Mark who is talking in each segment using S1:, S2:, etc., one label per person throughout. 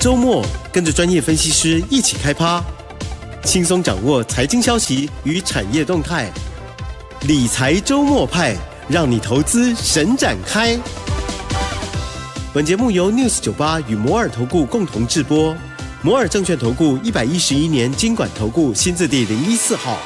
S1: 周末跟着专业分析师一起开趴，轻松掌握财经消息与产业动态。理财周末派，让你投资神展开。本节目由 news 九八与摩尔投顾共同制播，摩尔证券投顾一百一十一年经管投顾新字第零一四号。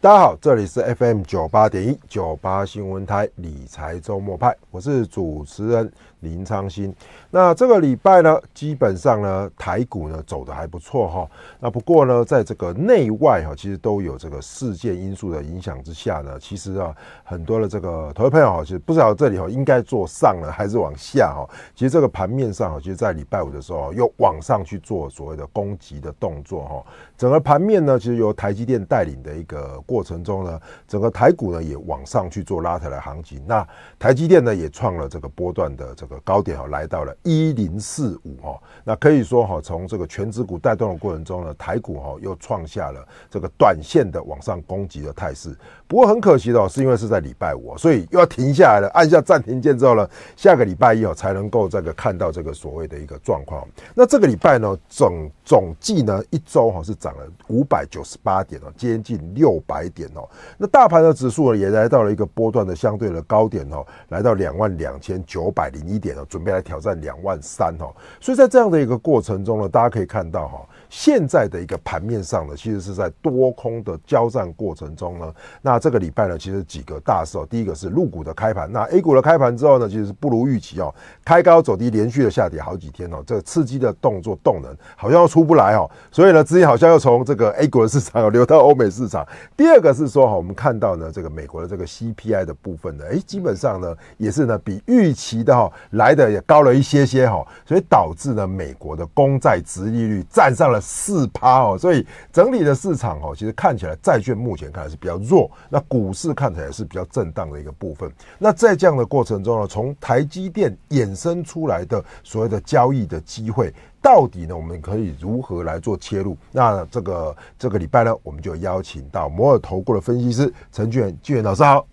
S1: 大家好，这里是 FM 九八点一九八新闻台理财周末派，我是主持人。林昌新，那这个礼拜呢，基本上呢，台股呢走的还不错哈。那不过呢，在这个内外哈，其实都有这个事件因素的影响之下呢，其实啊，很多的这个投资朋友哈，其实不知道这里哈，应该做上了还是往下哈。其实这个盘面上，其实在礼拜五的时候又往上去做所谓的攻击的动作哈。整个盘面呢，其实由台积电带领的一个过程中呢，整个台股呢也往上去做拉抬的行情。那台积电呢也创了这个波段的这。高点哦，来到了一零四五哦，那可以说哈，从这个全指股带动的过程中呢，台股哦又创下了这个短线的往上攻击的态势。不过很可惜的是，因为是在礼拜五，所以又要停下来了，按下暂停键之后呢，下个礼拜一哦才能够这个看到这个所谓的一个状况。那这个礼拜呢，总总计呢一周哈是涨了五百九十八点哦，接近六百点哦。那大盘的指数也来到了一个波段的相对的高点哦，来到两万两千九百零一。一点，准备来挑战两万三哦，所以在这样的一个过程中呢，大家可以看到哈。现在的一个盘面上呢，其实是在多空的交战过程中呢。那这个礼拜呢，其实几个大事哦。第一个是入股的开盘，那 A 股的开盘之后呢，其实不如预期哦，开高走低，连续的下跌好几天哦。这刺激的动作动能好像出不来哦，所以呢，资金好像又从这个 A 股的市场流到欧美市场。第二个是说哈，我们看到呢，这个美国的这个 CPI 的部分呢，哎，基本上呢也是呢比预期的哈来的也高了一些些哈，所以导致呢美国的公债殖利率占上了。四趴哦，所以整体的市场哦，其实看起来债券目前看来是比较弱，那股市看起来是比较震荡的一个部分。那在这样的过程中呢，从台积电衍生出来的所谓的交易的机会，到底呢，我们可以如何来做切入？那这个这个礼拜呢，我们就邀请到摩尔投顾的分析师陈俊元老师好，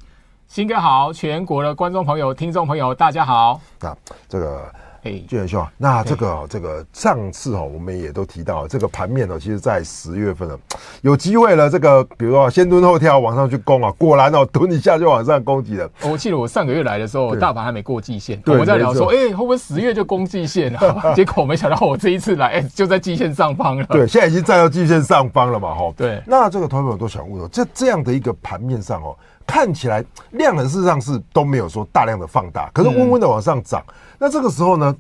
S2: 新哥好，全国的观众朋友、听众朋友大家好。那
S1: 这个。巨仁兄，那这个哦，这个上次哦，我们也都提到这个盘面呢，其实在十月份了，有机会了。这个比如说先蹲后跳往上去攻啊，果然哦，蹲一下就往上攻击了。
S2: 我记得我上个月来的时候，大盘还没过季线，我在聊说，哎，会不会十月就攻季线？结果没想到我这一次来，哎，就在季线上方了。对，现在已
S1: 经站到季线上方了嘛，哈。对。那这个团友都想问了，这这样的一个盘面上哦。看起来量很，事实上是都没有说大量的放大，可是温温的往上涨。那这个时候呢，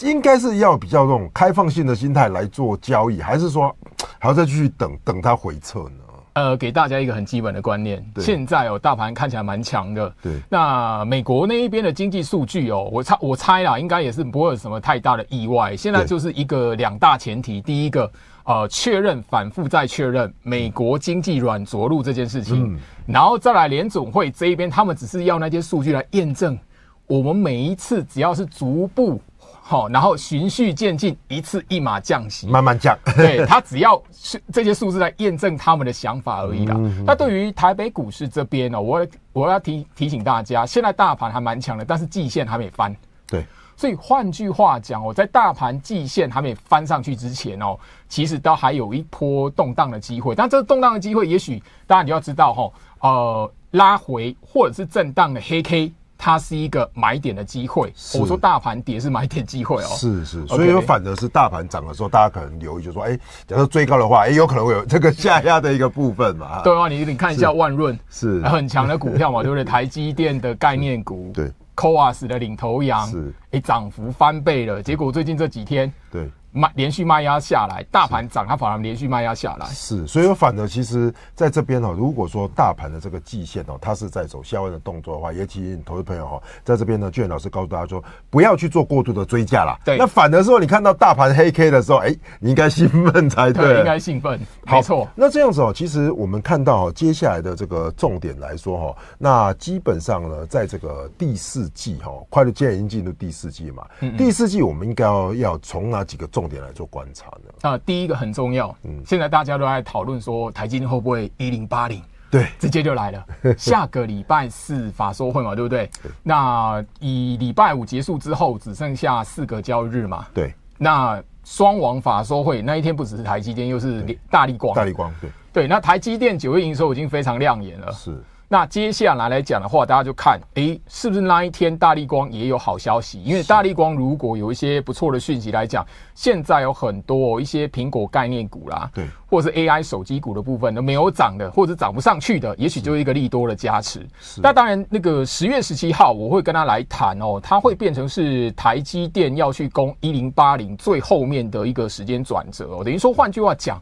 S1: 应该是要比较这种开放性的心态来做交易，还是说还要再继续等等它回撤呢？
S2: 呃，给大家一个很基本的观念，现在哦，大盘看起来蛮强的。对，那美国那一边的经济数据哦，我猜我猜啦，应该也是不会有什么太大的意外。现在就是一个两大前提，第一个。呃，确认反复再确认美国经济软着陆这件事情，然后再来联总会这一边，他们只是要那些数据来验证我们每一次只要是逐步好，然后循序渐进，一次一码降息，慢慢降。对 他只要是这些数字来验证他们的想法而已啦。那对于台北股市这边呢，我我要提提醒大家，现在大盘还蛮强的，但是季线还没翻。对。所以换句话讲，我在大盘季线还没翻上去之前哦，其实都还有一波动荡的机会。但这动荡的机会，也许大家就要知道哈，呃，拉回或者是震荡的黑 K，它是一个买点的机会。我说大盘跌是买点机会哦。是是。所以反
S1: 而是大盘涨的时候，大家可能留意就说，哎，假如追高的话，哎，有可能会有这个下压的一个部分嘛。对啊，你你看一下万润，是很强
S2: 的股票嘛，对不对？台积电的概念股。对。o a s 的领头羊，哎，涨幅翻倍了。结果最近这几天，对。卖连续卖压下来，大盘涨它反而连续卖压下来。
S1: 是，所以反的其实在这边哦，如果说大盘的这个季线哦，它是在走下弯的动作的话，也提醒投资朋友哈，在这边呢，俊老师告诉大家说，不要去做过度的追加啦。对。那反的是说，你看到大盘黑 K 的时候，哎，你应该兴奋才对。应该
S2: 兴奋，没错。
S1: 那这样子哦，其实我们看到接下来的这个重点来说哈，那基本上呢，在这个第四季哈，快乐在已经进入第四季嘛，第四季我们应该要要从哪几个重？重点来做观察
S2: 的。啊，第一个很重要。嗯，现在大家都在讨论说台积电会不会一零八零？对，直接就来了。下个礼拜四法说会嘛，对不对？那以礼拜五结束之后，只剩下四个交易日嘛。对。那双王法说会那一天，不只是台积电，又是大力光。大力光，对。对，那台积电九月营收已经非常亮眼了。是。那接下来来讲的话，大家就看，哎，是不是那一天大力光也有好消息？因为大力光如果有一些不错的讯息来讲，现在有很多一些苹果概念股啦，对，或者是 AI 手机股的部分都没有涨的，或者涨不上去的，也许就是一个利多的加持。那当然，那个十月十七号我会跟他来谈哦，他会变成是台积电要去攻一零八零最后面的一个时间转折哦，等于说换句话讲。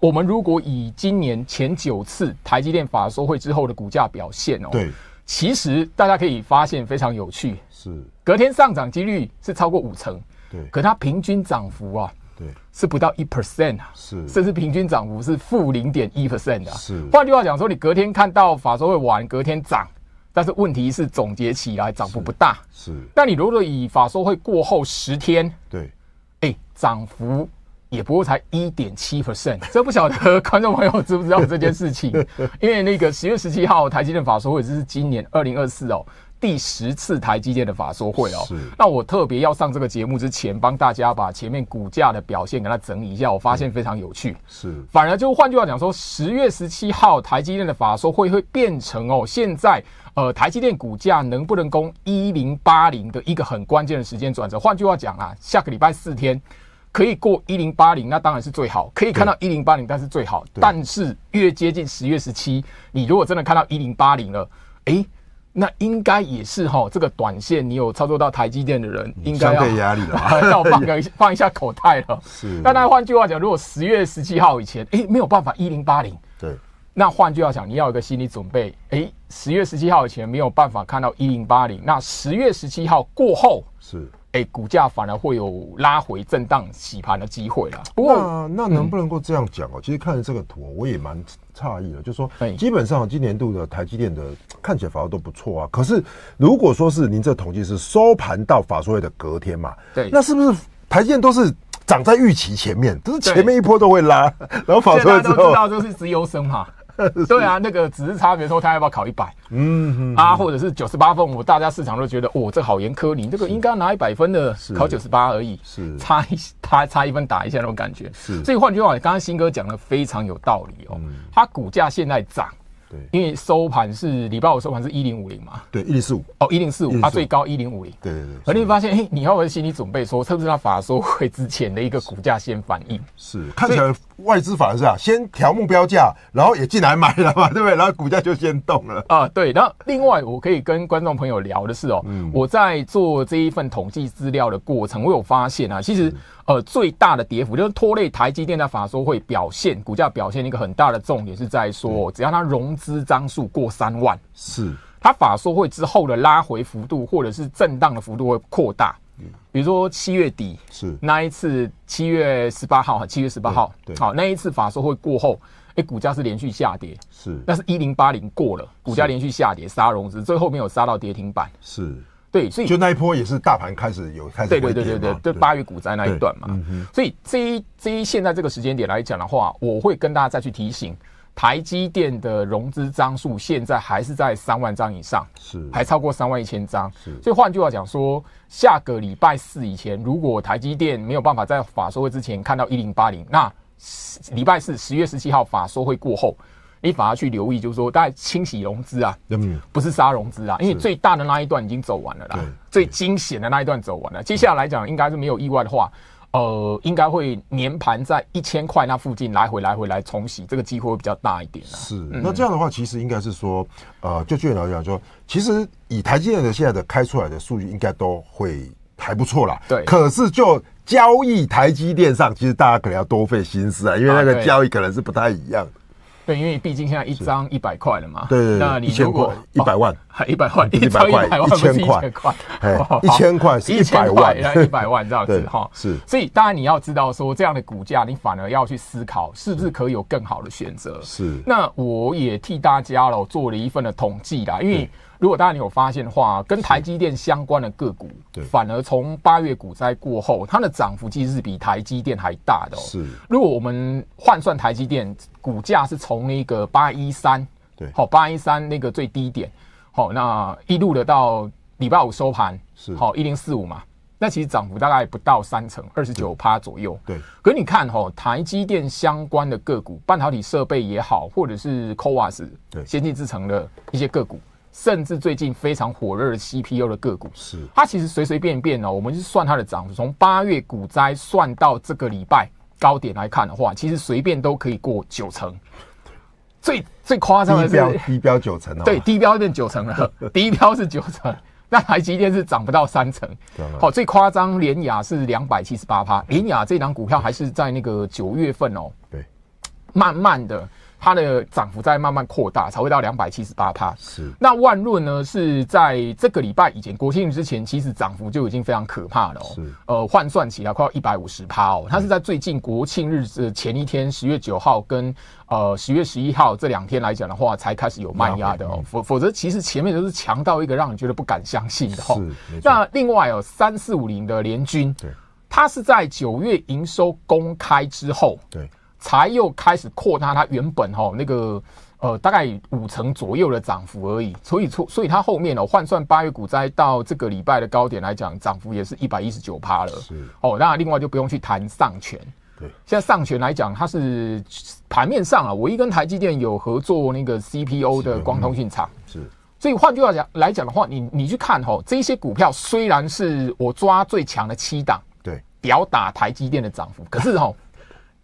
S2: 我们如果以今年前九次台积电法收会之后的股价表现哦，对，其实大家可以发现非常有趣，是隔天上涨几率是超过五成，对，可它平均涨幅啊，是不到一 percent 啊，是，甚至平均涨幅是负零点一 percent 的，是。换句话讲说，你隔天看到法说会完隔天涨，但是问题是总结起来涨幅不大，是。但你如果以法说会过后十天，对，哎，涨幅。也不过才一点七 percent，这不晓得观众朋友知不知道这件事情？因为那个十月十七号台积电法说会，这是今年二零二四哦第十次台积电的法说会哦。那我特别要上这个节目之前，帮大家把前面股价的表现给它整理一下，我发现非常有趣。是，反而就换句话讲说，十月十七号台积电的法说会会变成哦，现在呃台积电股价能不能攻一零八零的一个很关键的时间转折？换句话讲啊，下个礼拜四天。可以过一零八零，那当然是最好。可以看到一零八零，但是最好。但是越接近十月十七，你如果真的看到一零八零了，哎，那应该也是哈。这个短线你有操作到台积电的人，应该要压力了，要放个 放一下口袋了。是。那那换句话讲，如果十月十七号以前，哎，没有办法一零八零。对。那换句话讲，你要有个心理准备，哎，十月十七号以前没有办法看到一零八零。那十月十七号过后，是。哎，股价反而会有拉回、震荡、洗盘的机会了。
S1: 那那能不能够这样讲哦？其实看了这个图，我也蛮诧异的，就是说，基本上今年度的台积电的看起来反而都不错啊。可是如果说是您这统计是收盘到法说会的隔天嘛，对，那是不是台积电都是涨在预期前面，就是前面一波都会拉，然后法说之后，知道
S2: 就是直优升嘛。对啊，那个只是差别说他要不要考一百，嗯啊，或者是九十八分，我大家市场都觉得哦，这好严苛，你这个应该拿一百分的，考九十八而已，是差一差差一分打一下那种感觉，是。所以换句话说，刚刚新哥讲的非常有道理哦，他股价现在涨，对，因为收盘是礼拜五收盘是一零五零嘛，对，一零四五，哦，一零四五，它最高一零五零，对对对，而你发现，哎，你要有心理准备，说特别是他法说会之前的一个股价先反应，是看起来。
S1: 外资法是啊，先调目标价，然后
S2: 也进来买了嘛，对不对？然后股价就先动了啊。对，那另外我可以跟观众朋友聊的是哦，我在做这一份统计资料的过程，我有发现啊，其实呃最大的跌幅就是拖累台积电在法说会表现、股价表现一个很大的重点，是在说只要它融资张数过三万，是它法说会之后的拉回幅度或者是震荡的幅度会扩大。比如说七月底是那一次七月十八号哈，七月十八号，对，好那一次法说会过后，哎，股价是连续下跌，是，那是一零八零过了，股价连续下跌杀融资，最后面有杀到跌停板，是，
S1: 对，所以就那一波也是大盘开始有开始对对对对对，对
S2: 八月股灾那一段嘛，所以这这现在这个时间点来讲的话，我会跟大家再去提醒。台积电的融资张数现在还是在三万张以上，是还超过三万一千张。是，所以换句话讲，说下个礼拜四以前，如果台积电没有办法在法收会之前看到一零八零，那礼拜四十月十七号法收会过后，你反而去留意，就是说大家清洗融资啊，不是杀融资啊，因为最大的那一段已经走完了啦，最惊险的那一段走完了，接下来讲应该是没有意外的话。呃，应该会年盘在一千块那附近来回来回来冲洗，这个机会会比较大一点。是，那这
S1: 样的话，其实应该是说，呃，就据年来讲，说其实以台积电的现在的开出来的数据，应该都会还不错啦。对。可是就交易台积电上，其实大家可能要多费心思啊，因为那个交易可能是不太一样的。
S2: 对，因为毕竟现在一张一百块了嘛，对，那你如果一百万，还 一百万，一张一百万不是一百块，一千块是一百万，一百万这样子哈。是，所以当然你要知道说这样的股价，你反而要去思考是不是可以有更好的选择。是，那我也替大家喽做了一份的统计啦，因为。如果大家你有发现的话，跟台积电相关的个股，反而从八月股灾过后，它的涨幅其实是比台积电还大的哦。是，如果我们换算台积电股价是从那个八一三，对，好八一三那个最低点，好，那一路的到礼拜五收盘，是，好一零四五嘛，那其实涨幅大概不到三成，二十九趴左右。对，可你看哈，台积电相关的个股，半导体设备也好，或者是 c o a s 对，先进制程的一些个股。甚至最近非常火热的 CPU 的个股，是它其实随随便便哦，我们就算它的涨幅，从八月股灾算到这个礼拜高点来看的话，其实随便都可以过九成。最最夸张的是
S1: 低标九成哦，对低标
S2: 变九成了，低标是九成，那台积电是涨不到三成。好，最夸张联雅是两百七十八趴，联雅这档股票还是在那个九月份哦，对，慢慢的。它的涨幅在慢慢扩大，才会到两百七十八趴。是那万润呢？是在这个礼拜以前，国庆之前，其实涨幅就已经非常可怕了、哦。是呃，换算起来快要一百五十趴哦。它是在最近国庆日子前一天，十月九号跟呃十月十一号这两天来讲的话，才开始有卖压的哦。否否则，其实前面都是强到一个让人觉得不敢相信的哈。是。那另外有三四五零的联军，对，它是在九月营收公开之后，对。才又开始扩大，它原本哈那个呃大概五成左右的涨幅而已，所以出所以它后面哦换算八月股灾到这个礼拜的高点来讲，涨幅也是一百一十九趴了。是哦，那另外就不用去谈上权。对，现在上权来讲，它是盘面上啊，我一跟台积电有合作那个 CPO 的光通信厂。是，所以换句话讲来讲的话，你你去看哈，这些股票虽然是我抓最强的七档，对，表打台积电的涨幅，可是哈。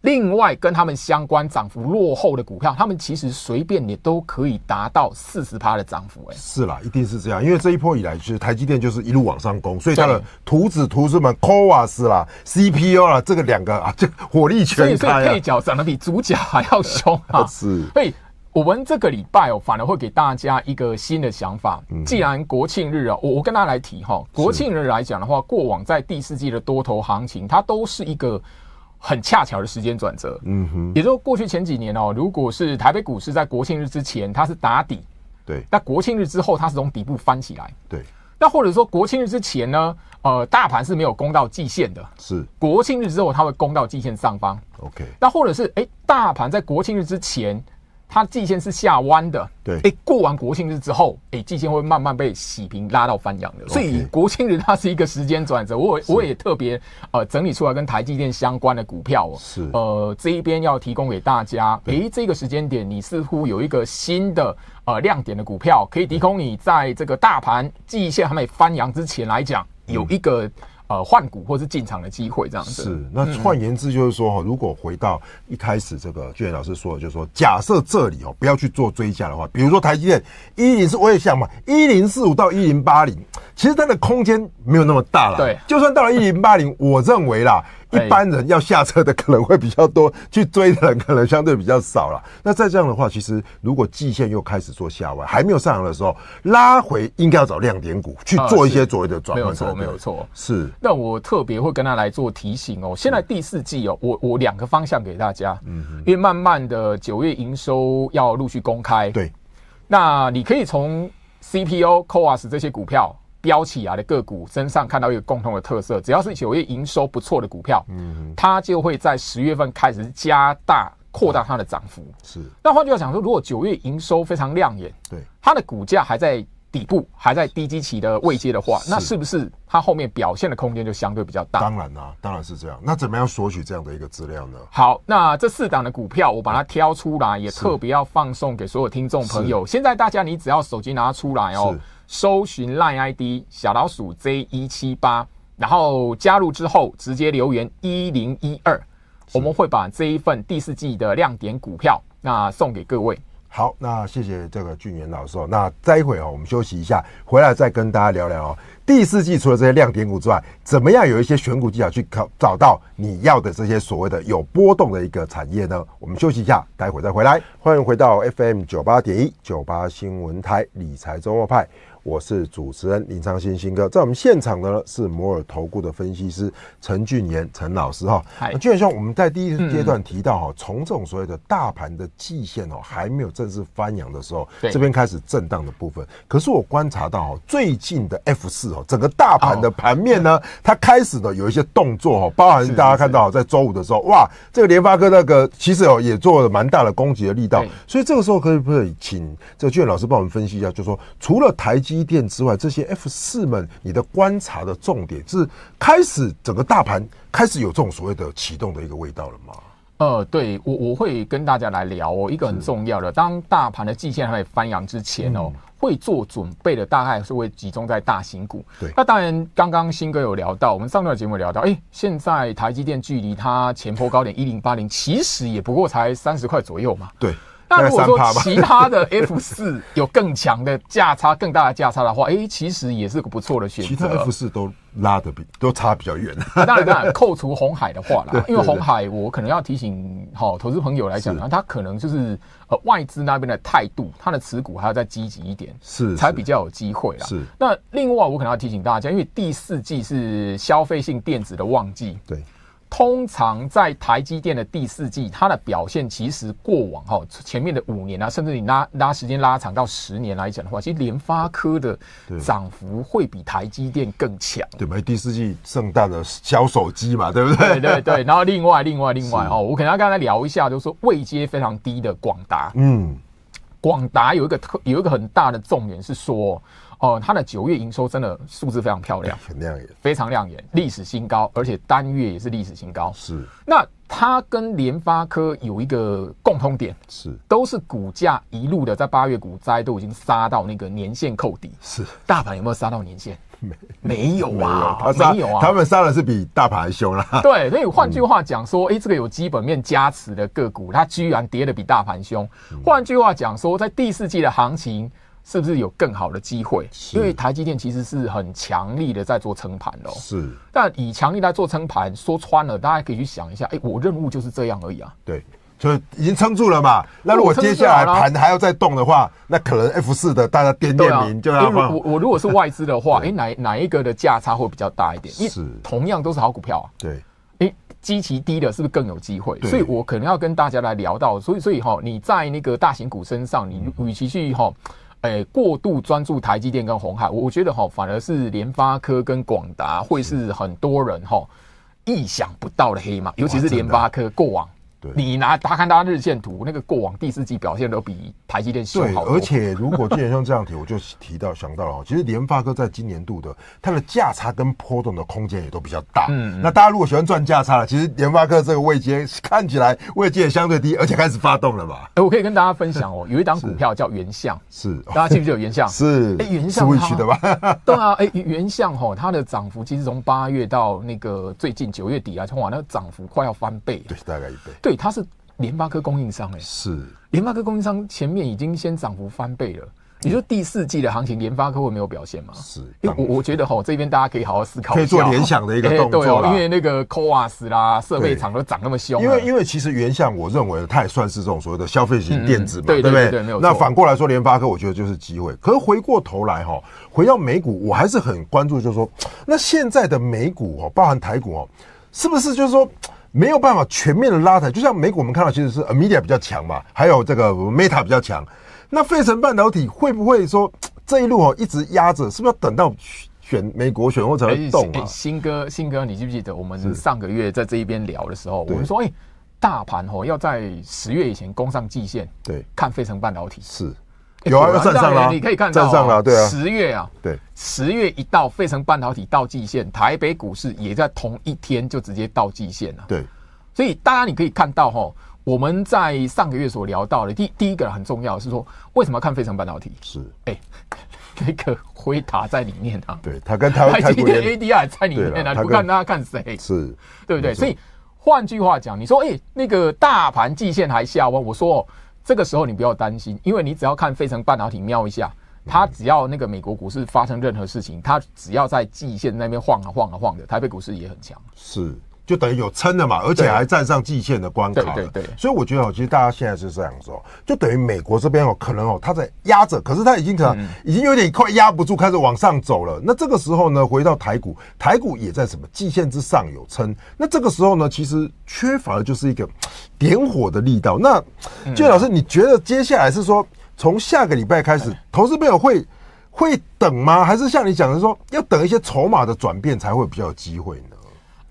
S2: 另外，跟他们相关涨幅落后的股票，他们其实随便你都可以达到四十趴的涨幅。哎，
S1: 是啦，一定是这样，因为这一波以来，其实台积电就是一路往上攻，所以它的图纸、图纸们 c o a s 啦，CPU 啦，这
S2: 个两个啊，这火力全开啊。所以配角长得比主角还要凶啊！是。所以我们这个礼拜哦，反而会给大家一个新的想法。既然国庆日啊，我我跟大家来提哈。国庆日来讲的话，过往在第四季的多头行情，它都是一个。很恰巧的时间转折，嗯哼，也就是过去前几年哦，如果是台北股市在国庆日之前，它是打底，对，那国庆日之后，它是从底部翻起来，对，那或者说国庆日之前呢，呃，大盘是没有攻到季线的，是国庆日之后，它会攻到季线上方，OK，那或者是哎，大盘在国庆日之前。它季线是下弯的，对，哎，过完国庆日之后，哎，季线会慢慢被洗平，拉到翻阳的，所以国庆日它是一个时间转折。我我也特别呃整理出来跟台积电相关的股票，是呃这一边要提供给大家。哎，这个时间点你似乎有一个新的呃亮点的股票，可以提空你在这个大盘季线还没翻阳之前来讲有一个。呃，换股或是进场的机会，这样子。是，那
S1: 换言之，就是说，如果回到一开始这个俊源老师说，就是说，假设这里哦，不要去做追加的话，比如说台积电一零四，我也想嘛，一零四五到一零八零，其实它的空间没有那么大了。对，就算到了一零八零，我认为啦。一般人要下车的可能会比较多，去追的人可能相对比较少了。那再这样的话，其实如果季线又开始做下弯，还没有上行的时候，拉回应该要找亮点股去做一些所谓的转换策没有错，没有错，是。
S2: 那我特别会跟他来做提醒哦。现在第四季哦，我我两个方向给大家。嗯因为慢慢的九月营收要陆续公开。对。那你可以从 CPO、c o s 这些股票。挑起来的个股身上看到一个共同的特色，只要是九月营收不错的股票，嗯，它就会在十月份开始加大扩大它的涨幅。是，那换句话讲说，如果九月营收非常亮眼，对，它的股价还在底部，还在低基期的位阶的话，那是不是它后面表现的空间就相对比较大？当然啦，当然是这样。那怎么样
S1: 索取这样的一个资料呢？
S2: 好，那这四档的股票我把它挑出来，也特别要放送给所有听众朋友。现在大家你只要手机拿出来哦。搜寻 line ID 小老鼠 Z 一七八，然后加入之后直接留言一零一二，我们会把这一份第四季的亮点股票那送给各位。
S1: 好，那谢谢这个俊元老师。那再会哦，我们休息一下，回来再跟大家聊聊哦。第四季除了这些亮点股之外，怎么样有一些选股技巧去考找到你要的这些所谓的有波动的一个产业呢？我们休息一下，待会再回来。欢迎回到 FM 九八点一九八新闻台理财周末派。我是主持人林昌新新哥，在我们现场的呢是摩尔投顾的分析师陈俊言陈老师哈，俊言兄，我们在第一阶段提到哈，从这种所谓的大盘的季线哦还没有正式翻阳的时候，这边开始震荡的部分，可是我观察到哈，最近的 F 四哦，整个大盘的盘面呢，它开始的有一些动作哈，包含大家看到在周五的时候，哇，这个联发科那个其实哦也做了蛮大的攻击的力道，所以这个时候可不可以请这俊言老师帮我们分析一下，就说除了台积。低电之外，这些 F 四们，你的观察的重点是开始整个大盘开始有这种所谓的
S2: 启动的一个味道了吗？呃，对我我会跟大家来聊哦。一个很重要的，当大盘的季线还没翻扬之前哦，会做准备的，大概是会集中在大型股。对，那当然，刚刚新哥有聊到，我们上段节目聊到，哎，现在台积电距离它前波高点一零八零，其实也不过才三十块左右嘛。对。那如果说其他的 F 四有更强的价差、更大的价差的话，哎，其实也是个不错的选择。其他 F 四都拉得比都差比较远。当然，当然，扣除红海的话啦，因为红海，我可能要提醒好投资朋友来讲，他可能就是呃外资那边的态度，他的持股还要再积极一点，是才比较有机会啦。是。那另外，我可能要提醒大家，因为第四季是消费性电子的旺季，对。通常在台积电的第四季，它的表现其实过往哈前面的五年啊，甚至你拉拉时间拉长到十年来讲的话，其实联发科的涨幅会比台积电更强。对，没第四季圣诞的销手机嘛，对不对？对对。然后另外另外另外哦，我可能要刚才聊一下，就是说位阶非常低的广达，嗯，广达有一个特有一个很大的重点是说。哦，它的九月营收真的数字非常漂亮，非常亮眼，历史新高，而且单月也是历史新高。是。那它跟联发科有一个共通点，是都是股价一路的在八月股灾都已经杀到那个年限扣底。是。大盘有没有杀到年限？没，
S1: 没有啊，没有啊，他们杀的是比大盘凶啦。对，
S2: 所以 换句话讲说，哎，这个有基本面加持的个股，它居然跌的比大盘凶。换句话讲说，在第四季的行情。是不是有更好的机会？因为台积电其实是很强力的在做撑盘哦。是，但以强力来做撑盘，说穿了，大家可以去想一下。哎，我任务就是这样而已啊。对，
S1: 就已经撑住了嘛。那如果接下来盘还要再动的话，那可能 F 四的大家点点名，因为我
S2: 我如果是外资的话，哎，哪哪一个的价差会比较大一点？是，同样都是好股票啊。对。哎，基期低的是不是更有机会？所以我可能要跟大家来聊到，所以所以哈，你在那个大型股身上，你与其去哈。哎，过度专注台积电跟红海，我我觉得哈，反而是联发科跟广达会是很多人哈意想不到的黑马，尤其是联发科过往。你拿他看，他日线图，那个过往第四季表现都比台积电好。而且如果既
S1: 然像这样提，我就提到想到了哦。其实联发科在今年度的它的价差跟波动的空间也都比较大。嗯，那大家如果喜欢赚价差了，其实联发科这个位阶看起来 位阶也相对低，而且开始发动了吧？
S2: 哎，我可以跟大家分享哦，有一档股票叫原相，是大家记不记得原相？
S1: 是哎，原相是 Switch 的
S2: 吧？对啊，哎，原相哈，它的涨幅其实从八月到那个最近九月底啊，哇，那个涨幅快要翻倍，对，大概一倍，对。它是联发科供应商哎，是联发科供应商前面已经先涨幅翻倍了。你说第四季的行情，联发科会没有表现吗？是，因为我我觉得哈，这边大家可以好好思考，可以做联想的一个动作 因为那个 c o r e s 啦，设备厂都涨那么凶。因为
S1: 因为其实原相，我认为它也算是这种所谓的消费型电子嘛，对不对？对，那反过来说，联发科我觉得就是机会。可是回过头来哈，回到美股，我还是很关注，就是说那现在的美股哦，包含台股哦，是不是就是说？没有办法全面的拉抬，就像美股，我们看到其实是 a m e d i a 比较强嘛，还有这个 Meta 比较强。那费城半导体会不会说 这一路哦一直压着，是不是要等到选美国选后才会动？哎，新
S2: 哥，新哥，你记不记得我们上个月在这一边聊的时候，我们说，哎，大盘哦要在十月以前攻上季线，对，看费城半导体是。
S1: 有啊，又站上了。你可以看到，站上了，对啊。十月啊，
S2: 对，十月一到，费城半导体到季线，台北股市也在同一天就直接到季线了。对，所以大家你可以看到哈，我们在上个月所聊到的第第一个很重要是说，为什么要看费城半导体？是，哎，那个辉达在里面啊，对，它跟台台今天 a d r 在里面啊，你看大家看谁？是，对不对？所以换句话讲，你说哎，那个大盘季线还下弯，我说。哦、这个时候你不要担心，因为你只要看费城半导体瞄一下，它只要那个美国股市发生任何事情，它只要在季线那边晃啊晃啊晃的，台北股市也很强。是。就等于有撑了嘛，而且还
S1: 站上季线的关卡，对对所以我觉得，哦，其实大家现在是这样说，就等于美国这边哦，可能哦，他在压着，可是他已经可能已经有点快压不住，开始往上走了。那这个时候呢，回到台股，台股也在什么季线之上有撑。那这个时候呢，其实缺乏的就是一个点火的力道。那俊老师，你觉得接下来是说从下个礼拜开始，投资朋友会会等吗？还是像你讲的说，要等一些筹码的转变才会比较有机会呢？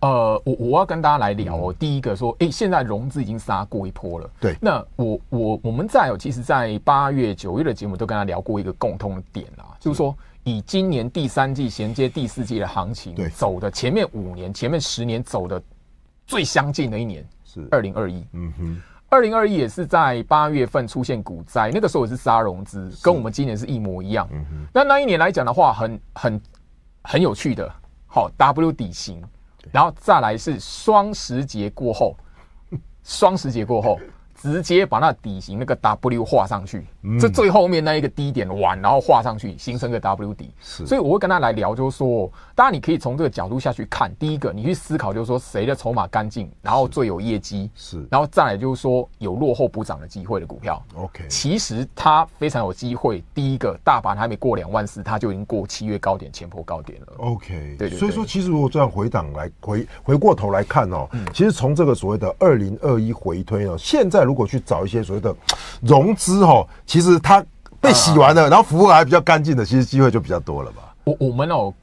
S2: 呃，我我要跟大家来聊哦。第一个说，哎，现在融资已经杀过一波了。对，那我我我们在哦，其实，在八月、九月的节目都跟他聊过一个共通的点啦，就是说，以今年第三季衔接第四季的行情，对，走的前面五年、前面十年走的最相近的一年是二零二一。嗯哼，二零二一也是在八月份出现股灾，那个时候也是杀融资，跟我们今年是一模一样。嗯哼，那那一年来讲的话，很很很有趣的，好 W 底型。然后再来是双十节过后，双十节过后。直接把那底型那个 W 画上去，这最后面那一个低点完，然后画上去形成个 W 底。是，所以我会跟他来聊，就是说，当然你可以从这个角度下去看。第一个，你去思考就是说，谁的筹码干净，然后最有业绩，是，然后再来就是说有落后补涨的机会的股票。OK，其实它非常有机会。第一个，大盘还没过两万四，它就已经过七月高点前破高点了。OK，对对。所以说，
S1: 其实如果这样回档来回回过头来看哦，其实从这个所谓的二零二一回推哦，现在如如果去找一些所谓的融资哦，
S2: 其实它被洗完了，然后服务还比较干净的，其实机会就比较多了吧。我我们哦，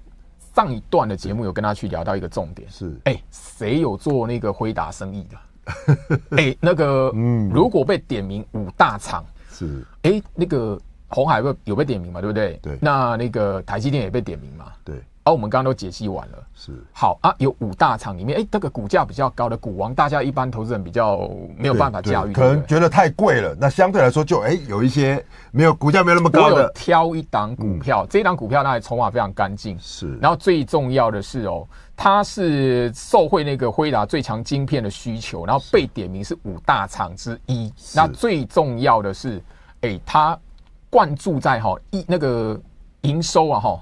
S2: 上一段的节目有跟他去聊到一个重点是，哎，谁有做那个辉达生意的？哎，那个，嗯，如果被点名五大厂是，哎，那个红海会有被点名嘛，对不对？对，那那个台积电也被点名嘛？对。而我们刚刚都解析完了，是好啊，有五大厂里面，哎，这个股价比较高的股王，大家一般投资人比较没有办法驾驭，可能
S1: 觉得太贵了。那相对来说，就哎有一些没有股价没有那么高的，
S2: 挑一档股票，这一档股票那也筹码非常干净。是，然后最重要的是哦，它是受惠那个辉达最强晶片的需求，然后被点名是五大厂之一。那最重要的是，哎，它灌注在哈一那个营收啊哈。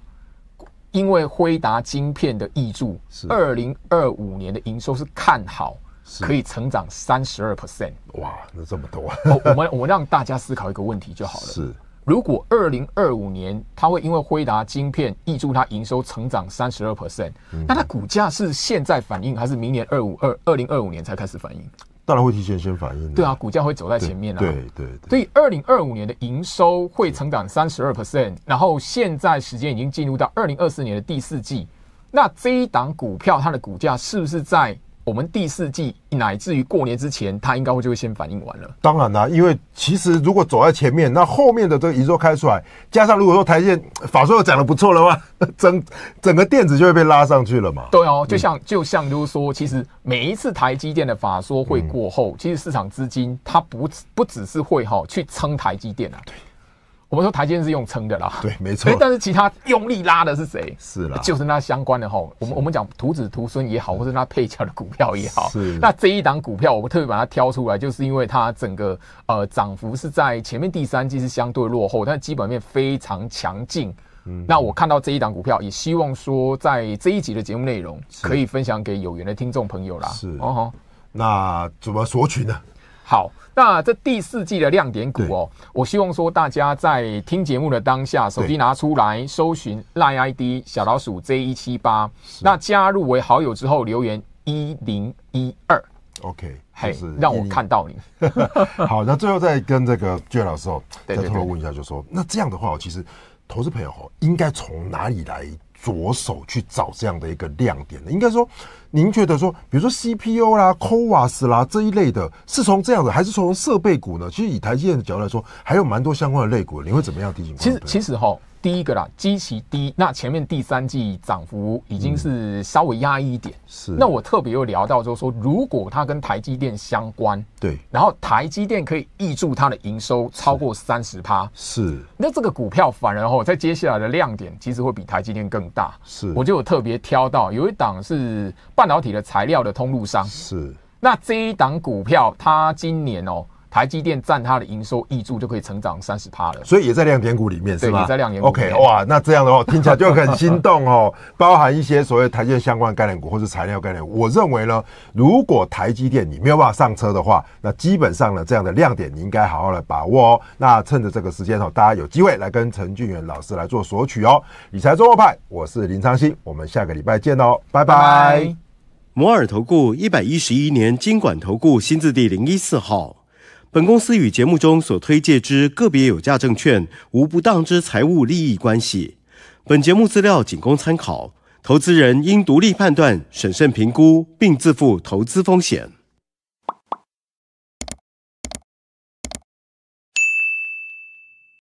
S2: 因为辉达晶片的预助，二零二五年的营收是看好可以成长三十二 percent，哇，那这么多，我们我让大家思考一个问题就好了。是，如果二零二五年它会因为辉达晶片益助它营收成长三十二 percent，那它股价是现在反应，还是明年二五二二零二五年才开始反应？
S1: 当然会提前先反应，对啊，股价
S2: 会走在前面啊。对对对，所以二零二五年的营收会成长三十二 percent，然后现在时间已经进入到二零二四年的第四季，那这一档股票它的股价是不是在？我们第四季乃至于过年之前，它应该会就会先反应完了。
S1: 当然啦，因为其实如果走在前面，那后面的这个一桌开出来，加上如果说台积电法说讲的不错的话，整整个电子就会被拉上去了嘛。
S2: 对哦，就像就像就是说，其实每一次台积电的法说会过后，其实市场资金它不不只是会哈去撑台积电啊。对。我们说台阶是用撑的啦，对，没 错。但是其他用力拉的是谁？是啦，就是那相关的哈。我们我们讲徒子徒孙也好，或是那配角的股票也好。是。那这一档股票，我们特别把它挑出来，就是因为它整个呃涨幅是在前面第三季是相对落后，但基本面非常强劲。嗯。那我看到这一档股票，也希望说在这一集的节目内容可以分享给有缘的听众朋友啦。是。哦，那怎么索取呢？好，那这第四季的亮点股哦，我希望说大家在听节目的当下，手机拿出来搜寻 l ID e i 小老鼠 Z 一七八，那加入为好友之后留言一零一二，OK，嘿，让我看到你。
S1: 好，那最后再跟这个俊老师哦，再偷偷问一下，就说那这样的话，其实。投资朋友哈，应该从哪里来着手去找这样的一个亮点呢？应该说，您觉得说，比如说 CPU 啦、CoreS 啦这一类的，是从这样的还是从设备股呢？其实以台积电的角度来说，还有蛮多
S2: 相关的类股，你会怎么样提醒？其实其实哈。第一个啦，极其低。那前面第三季涨幅已经是稍微压抑一点。是。那我特别又聊到，就是说，如果它跟台积电相关，对。然后台积电可以抑祝它的营收超过三十趴。是。那这个股票反而后，在接下来的亮点，其实会比台积电更大。是。我就有特别挑到有一档是半导体的材料的通路商。是。那这一档股票，它今年哦。台积电占它的营收溢注就可以成长三十趴了，
S1: 所以也在亮点股里面是吧？也在亮点股。OK，哇，那这样的话听起来就很心动哦。包含一些所谓台积电相关概念股或是材料概念，我认为呢，如果台积电你没有办法上车的话，那基本上呢这样的亮点你应该好好来把握哦。那趁着这个时间哦，大家有机会来跟陈俊元老师来做索取哦。理财中国派，我是林昌兴，我们下个礼拜见哦，拜拜。摩尔投顾一百一十一年经管投顾新字第零一四号。本公司与节目中所推介之个别有价证券无不当之财务利益关系。本节目资料仅供参考，投资人应独立判断、审慎评估，并自负投资风险。